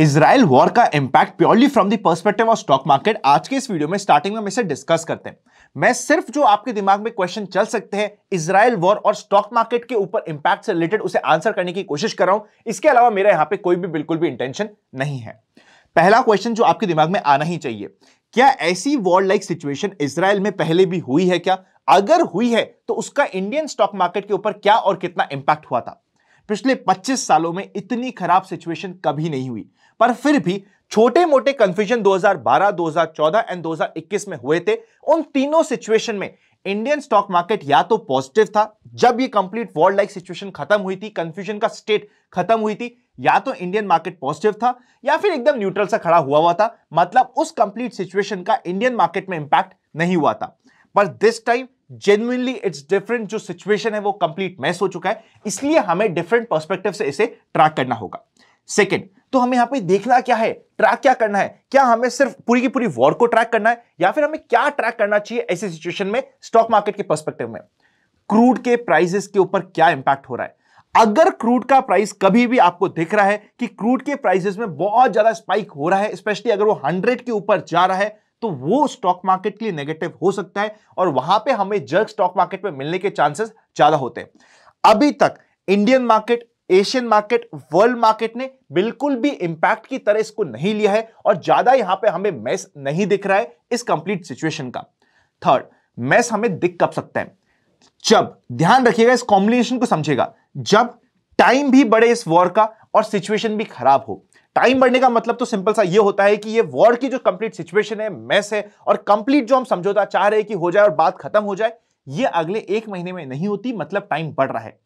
Israel war का impact purely from the perspective of stock market आज के इस वीडियो में स्टार्टिंग में हम इसे डिस्कस करते हैं मैं सिर्फ जो आपके दिमाग में क्वेश्चन चल सकते हैं इसराइल वॉर और स्टॉक मार्केट के ऊपर इंपैक्ट से रिलेटेड उसे आंसर करने की कोशिश कर रहा हूं इसके अलावा मेरा यहां पे कोई भी बिल्कुल भी इंटेंशन नहीं है पहला क्वेश्चन जो आपके दिमाग में आना ही चाहिए क्या ऐसी वॉर लाइक सिचुएशन इसराइल में पहले भी हुई है क्या अगर हुई है तो उसका इंडियन स्टॉक मार्केट के ऊपर क्या और कितना इंपैक्ट हुआ था पिछले 25 सालों में इतनी खराब सिचुएशन कभी नहीं हुई पर फिर भी छोटे मोटे कंफ्यूजन 2012, 2014 एंड 2021 में हुए थे उन तीनों सिचुएशन में इंडियन स्टॉक मार्केट या तो पॉजिटिव था जब ये कंप्लीट वर्ल्ड लाइक सिचुएशन खत्म हुई थी कंफ्यूजन का स्टेट खत्म हुई थी या तो इंडियन मार्केट पॉजिटिव था या फिर एकदम न्यूट्रल सा खड़ा हुआ हुआ था मतलब उस कंप्लीट सिचुएशन का इंडियन मार्केट में इंपैक्ट नहीं हुआ था पर this time genuinely it's different जो सिचुएशन है वो कंप्लीट मैस हो चुका है इसलिए हमें डिफरेंट पर्सपेक्टिव से इसे ट्रैक करना होगा सेकेंड तो हमें यहां पे देखना क्या है ट्रैक क्या करना है क्या हमें सिर्फ पूरी की पूरी वॉर को ट्रैक करना है या फिर हमें क्या ट्रैक करना चाहिए ऐसे सिचुएशन में स्टॉक मार्केट के पर्सपेक्टिव में क्रूड के प्राइसेस के ऊपर क्या इंपैक्ट हो रहा है अगर क्रूड का प्राइस कभी भी आपको दिख रहा है कि क्रूड के प्राइसेस में बहुत ज्यादा स्पाइक हो रहा है स्पेशली अगर वो हंड्रेड के ऊपर जा रहा है तो वो स्टॉक मार्केट के लिए नेगेटिव हो सकता है और वहां पे हमें जल्द स्टॉक मार्केट में मिलने के चांसेस ज्यादा होते हैं अभी तक Indian market Asian market world market ने बिल्कुल भी इंपैक्ट की तरह इसको नहीं लिया है और ज्यादा यहां पे हमें मैस नहीं दिख रहा है इस कंप्लीट सिचुएशन का थर्ड मैस हमें दिख कब सकता है जब ध्यान रखिएगा इस कॉम्बिनेशन को समझेगा जब टाइम भी बढ़े इस वॉर का और सिचुएशन भी खराब हो टाइम बढ़ने का मतलब तो सिंपल सा ये होता है कि ये वॉर की जो कंप्लीट सिचुएशन है मैस है और कंप्लीट जो हम समझौता चाह रहे हैं कि हो जाए और बात खत्म हो जाए ये अगले एक महीने में नहीं होती मतलब टाइम बढ़ रहा है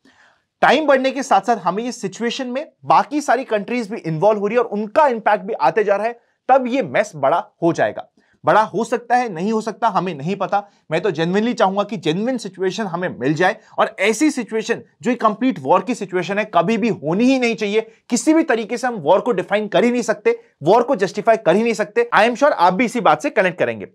टाइम बढ़ने के साथ साथ हमें ये सिचुएशन में बाकी सारी कंट्रीज भी इन्वॉल्व हो रही है और उनका इंपैक्ट भी आते जा रहा है तब ये मैस बड़ा हो जाएगा बड़ा हो सकता है नहीं हो सकता हमें नहीं पता मैं तो जेनविनली चाहूंगा कि जेनविन सिचुएशन हमें मिल जाए और ऐसी सिचुएशन जो कंप्लीट वॉर की सिचुएशन है कभी भी होनी ही नहीं चाहिए किसी भी तरीके से हम वॉर को डिफाइन कर ही नहीं सकते वॉर को जस्टिफाई कर ही नहीं सकते आई एम श्योर आप भी इसी बात से कनेक्ट करेंगे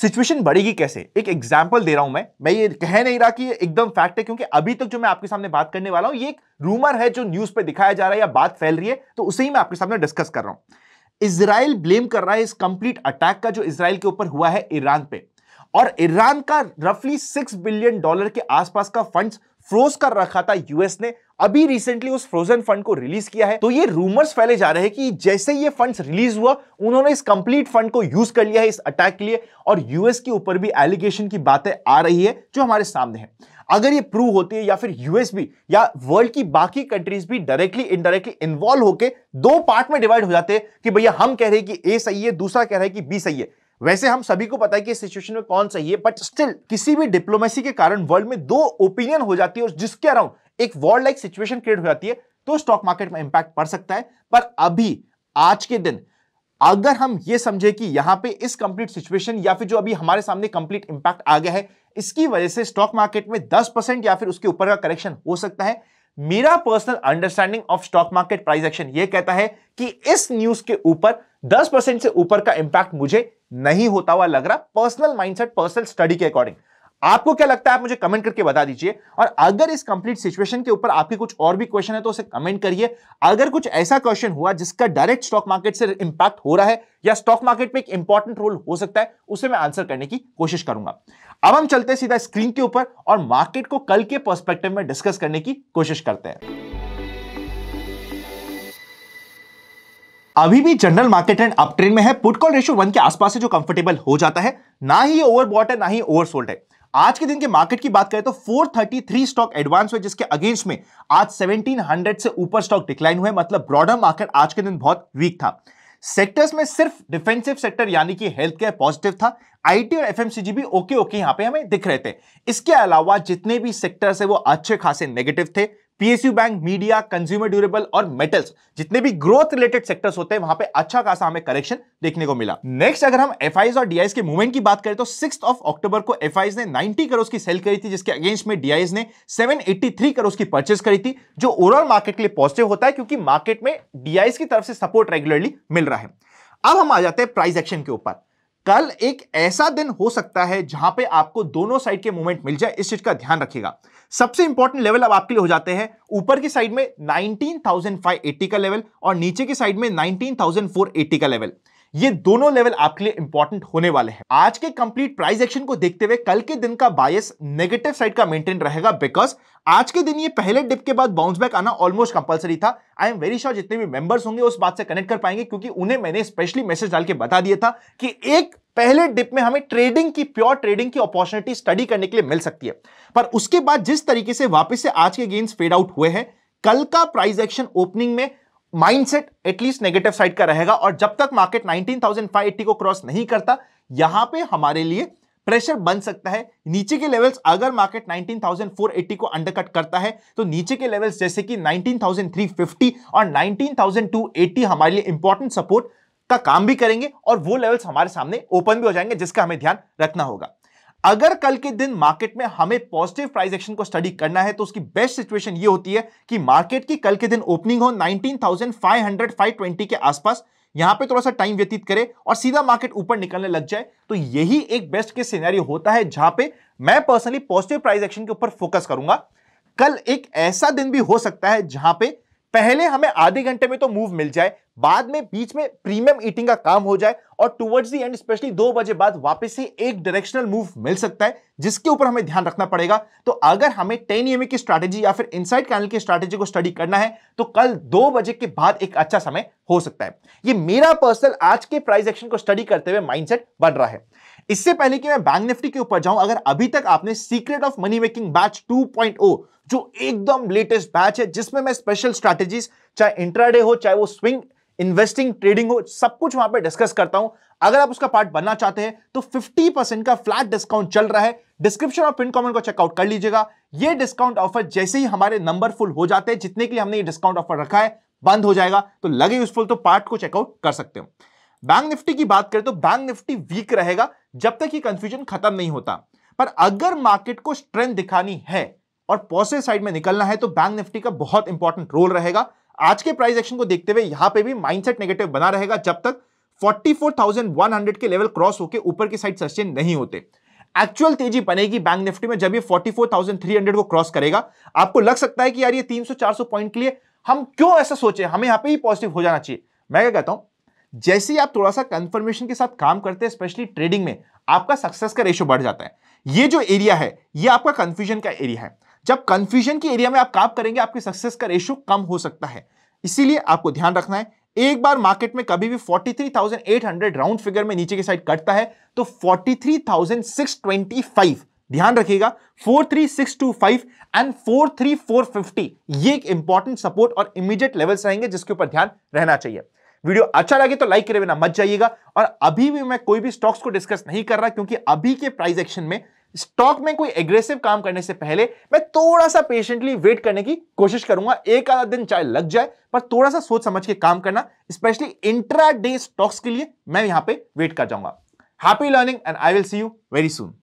सिचुएशन बढ़ेगी कैसे एक एग्जाम्पल दे रहा हूं मैं मैं ये कह नहीं रहा कि ये एकदम फैक्ट है क्योंकि अभी तक जो मैं आपके सामने बात करने वाला हूं ये एक रूमर है जो न्यूज पे दिखाया जा रहा है या बात फैल रही है तो उसे ही मैं आपके सामने डिस्कस कर रहा हूं इसराइल ब्लेम कर रहा है इस कंप्लीट अटैक का जो इसराइल के ऊपर हुआ है ईरान पे और ईरान का रफली सिक्स बिलियन डॉलर के आसपास का फंड्स फ्रोज कर रखा था यूएस ने अभी रिसेंटली उस फ्रोजन फंड को रिलीज किया है तो ये रूमर्स फैले जा रहे हैं कि जैसे ये फंड्स रिलीज हुआ उन्होंने इस कंप्लीट फंड को यूज कर लिया है इस अटैक के लिए और यूएस के ऊपर भी एलिगेशन की बातें आ रही है जो हमारे सामने है अगर ये प्रूव होती है या फिर यूएस भी या वर्ल्ड की बाकी कंट्रीज भी डायरेक्टली इनडायरेक्टली इन्वॉल्व होकर दो पार्ट में डिवाइड हो जाते हैं कि भैया हम कह रहे हैं कि ए सही है दूसरा कह रहा है कि बी सही है वैसे हम सभी को पता है कि इस सिचुएशन में कौन सही है बट स्टिल किसी भी डिप्लोमेसी के कारण वर्ल्ड में दो ओपिनियन हो जाती है और जिसके अराउंड एक वर्ल्ड लाइक सिचुएशन क्रिएट हो जाती है तो स्टॉक मार्केट में इंपैक्ट पड़ सकता है पर अभी आज के दिन अगर हम ये समझे कि यहां पे इस कंप्लीट सिचुएशन या फिर जो अभी हमारे सामने कंप्लीट इंपैक्ट आ गया है इसकी वजह से स्टॉक मार्केट में 10 परसेंट या फिर उसके ऊपर का करेक्शन हो सकता है मेरा personal understanding of stock market price action यह कहता है कि इस न्यूज के ऊपर 10 परसेंट से ऊपर का इंपैक्ट मुझे नहीं होता हुआ लग रहा पर्सनल माइंडसेट पर्सनल स्टडी के अकॉर्डिंग आपको क्या लगता है आप मुझे कमेंट करके बता दीजिए और अगर इस कंप्लीट सिचुएशन के ऊपर आपके कुछ और भी क्वेश्चन है तो उसे कमेंट करिए अगर कुछ ऐसा क्वेश्चन हुआ जिसका डायरेक्ट स्टॉक मार्केट से इंपैक्ट हो रहा है या स्टॉक मार्केट में एक इंपॉर्टेंट रोल हो सकता है उसे मैं आंसर करने की कोशिश करूंगा अब हम चलते सीधा स्क्रीन के ऊपर और मार्केट को कल के पर्सपेक्टिव में डिस्कस करने की कोशिश करते हैं अभी भी general market trend up trend में है पुट कॉल रेशियो वन के आसपास से जो कंफर्टेबल हो जाता है ना ही ये ओवरबॉट है ना ही ओवरसोल्ड है आज के दिन के मार्केट की बात करें तो 433 स्टॉक एडवांस हुए जिसके अगेंस्ट में आज 1700 से ऊपर स्टॉक डिक्लाइन हुए मतलब ब्रॉडर मार्केट आज के दिन बहुत वीक था सेक्टर्स में सिर्फ डिफेंसिव सेक्टर यानी कि हेल्थ केयर पॉजिटिव था आईटी और एफएमसीजी भी ओके ओके यहां पे हमें दिख रहे थे इसके अलावा जितने भी सेक्टर्स है वो अच्छे खासे नेगेटिव थे PSU bank media consumer durable और मेटल्स जितने भी ग्रोथ रिलेटेड सेक्टर्स होते हैं वहां पे अच्छा खासा हमें करेक्शन देखने को मिला नेक्स्ट अगर हम एफ और डीआईस के मूवमेंट की बात करें तो सिक्स ऑफ अक्टूबर को एफ ने 90 करोड़ की सेल करी थी जिसके अगेंस्ट में डीआईएस ने 783 करोड़ की परचेस करी थी जो ओवरऑल मार्केट के लिए पॉजिटिव होता है क्योंकि मार्केट में डीआईएस की तरफ से सपोर्ट रेगुलरली मिल रहा है अब हम आ जाते हैं प्राइस एक्शन के ऊपर कल एक ऐसा दिन हो सकता है जहां पे आपको दोनों साइड के मूवमेंट मिल जाए इस चीज का ध्यान रखिएगा सबसे इंपॉर्टेंट लेवल अब आपके लिए हो जाते हैं ऊपर की साइड में 19,580 का लेवल और नीचे की साइड में 19,480 का लेवल ये दोनों लेवल आपके लिए इंपॉर्टेंट होने वाले हैं आज के कंप्लीट प्राइस एक्शन को देखते हुए कल के दिन का बायस नेगेटिव साइड का मेंटेन रहेगा बिकॉज आज के दिन ये पहले डिप के बाद बाउंस बैक आना ऑलमोस्ट कंपलसरी था आई एम वेरी श्योर जितने भी मेंबर्स होंगे उस बात से कनेक्ट कर पाएंगे क्योंकि उन्हें मैंने स्पेशली मैसेज डाल के बता दिया था कि एक पहले डिप में हमें ट्रेडिंग की प्योर ट्रेडिंग की अपॉर्चुनिटी स्टडी करने के लिए मिल सकती है पर उसके बाद जिस तरीके से वापस से आज के गेन्स फेड आउट हुए हैं कल का प्राइस एक्शन ओपनिंग में माइंडसेट एटलीस्ट नेगेटिव साइड का रहेगा और जब तक मार्केट 19,580 को क्रॉस नहीं करता यहां पे हमारे लिए प्रेशर बन सकता है नीचे के लेवल्स अगर मार्केट 19,480 को अंडरकट करता है तो नीचे के लेवल्स जैसे कि 19,350 और 19,280 हमारे लिए इंपॉर्टेंट सपोर्ट का काम भी करेंगे और वो लेवल्स हमारे सामने ओपन भी हो जाएंगे जिसका हमें ध्यान रखना होगा अगर कल के दिन मार्केट में हमें पॉजिटिव प्राइस एक्शन को स्टडी करना है तो उसकी बेस्ट सिचुएशन ये होती है कि मार्केट की कल के दिन ओपनिंग हो 19,500 520 के आसपास यहां पे थोड़ा सा टाइम व्यतीत करे और सीधा मार्केट ऊपर निकलने लग जाए तो यही एक बेस्ट के सिनेरियो होता है जहां पे मैं पर्सनली पॉजिटिव प्राइस एक्शन के ऊपर फोकस करूंगा कल एक ऐसा दिन भी हो सकता है जहां पे पहले हमें आधे घंटे में तो मूव मिल जाए बाद में बीच में प्रीमियम ईटिंग का काम हो जाए और टुवर्ड्स दी एंड स्पेशली दो बजे बाद वापस से एक डायरेक्शनल मूव मिल सकता है जिसके ऊपर हमें ध्यान रखना पड़ेगा तो अगर हमें टेन ईएमए की स्ट्रैटेजी या फिर इनसाइड कैनल की स्ट्रैटेजी को स्टडी करना है तो कल दो बजे के बाद एक अच्छा समय हो सकता है ये मेरा पर्सनल आज के प्राइस एक्शन को स्टडी करते हुए माइंडसेट बन रहा है इससे पहले कि मैं बैंक निफ्टी के ऊपर जाऊं अगर अभी तक आपने secret of money making batch 2.0 जो एकदम लेटेस्ट बैच है जिसमें मैं स्पेशल स्ट्रैटेजीज चाहे इंट्राडे हो चाहे वो स्विंग इन्वेस्टिंग ट्रेडिंग हो सब कुछ वहां पे डिस्कस करता हूं अगर आप उसका पार्ट बनना चाहते हैं तो 50% का फ्लैट डिस्काउंट चल रहा है डिस्क्रिप्शन और पिन कमेंट को चेकआउट कर लीजिएगा ये डिस्काउंट ऑफर जैसे ही हमारे नंबर फुल हो जाते हैं जितने के लिए हमने ये डिस्काउंट ऑफर रखा है बंद हो जाएगा तो लगे यूजफुल तो पार्ट को चेकआउट कर सकते हो बैंक निफ्टी की बात करें तो बैंक निफ्टी वीक रहेगा जब तक ये कंफ्यूजन खत्म नहीं होता पर अगर मार्केट को स्ट्रेंथ दिखानी है और पॉजिटिव साइड में निकलना है तो बैंक निफ्टी का बहुत इंपॉर्टेंट रोल रहेगा आज के प्राइस एक्शन को देखते हुए यहां पे भी माइंडसेट नेगेटिव बना रहेगा जब तक 44,100 के लेवल क्रॉस होकर ऊपर की साइड सस्टेन नहीं होते एक्चुअल तेजी बनेगी बैंक निफ्टी में जब ये 44,300 को क्रॉस करेगा आपको लग सकता है कि यार ये 300-400 पॉइंट के लिए हम क्यों ऐसा सोचे हमें यहां पे ही पॉजिटिव हो जाना चाहिए मैं क्या कहता हूं जैसे ही आप थोड़ा सा कंफर्मेशन के साथ काम करते हैं स्पेशली ट्रेडिंग में आपका सक्सेस का रेशियो बढ़ जाता है ये जो एरिया है ये आपका कंफ्यूजन का एरिया है जब कंफ्यूजन के एरिया में आप काम करेंगे आपके सक्सेस का रेशियो कम हो सकता है इसीलिए आपको ध्यान रखना है एक बार मार्केट में कभी भी 43,800 राउंड फिगर में नीचे की साइड कटता है तो 43,625 ध्यान रखिएगा 43625 एंड 43450 ये एक इंपॉर्टेंट सपोर्ट और इमीडिएट लेवल्स रहेंगे जिसके ऊपर ध्यान रहना चाहिए वीडियो अच्छा लगे तो लाइक करे बिना मत जाइएगा और अभी भी मैं कोई भी स्टॉक्स को डिस्कस नहीं कर रहा क्योंकि अभी के प्राइस एक्शन में स्टॉक में कोई एग्रेसिव काम करने से पहले मैं थोड़ा सा पेशेंटली वेट करने की कोशिश करूंगा एक आधा दिन चाहे लग जाए पर थोड़ा सा सोच समझ के काम करना स्पेशली इंट्रा डे स्टॉक्स के लिए मैं यहां पे वेट कर जाऊंगा happy learning and I will see you very soon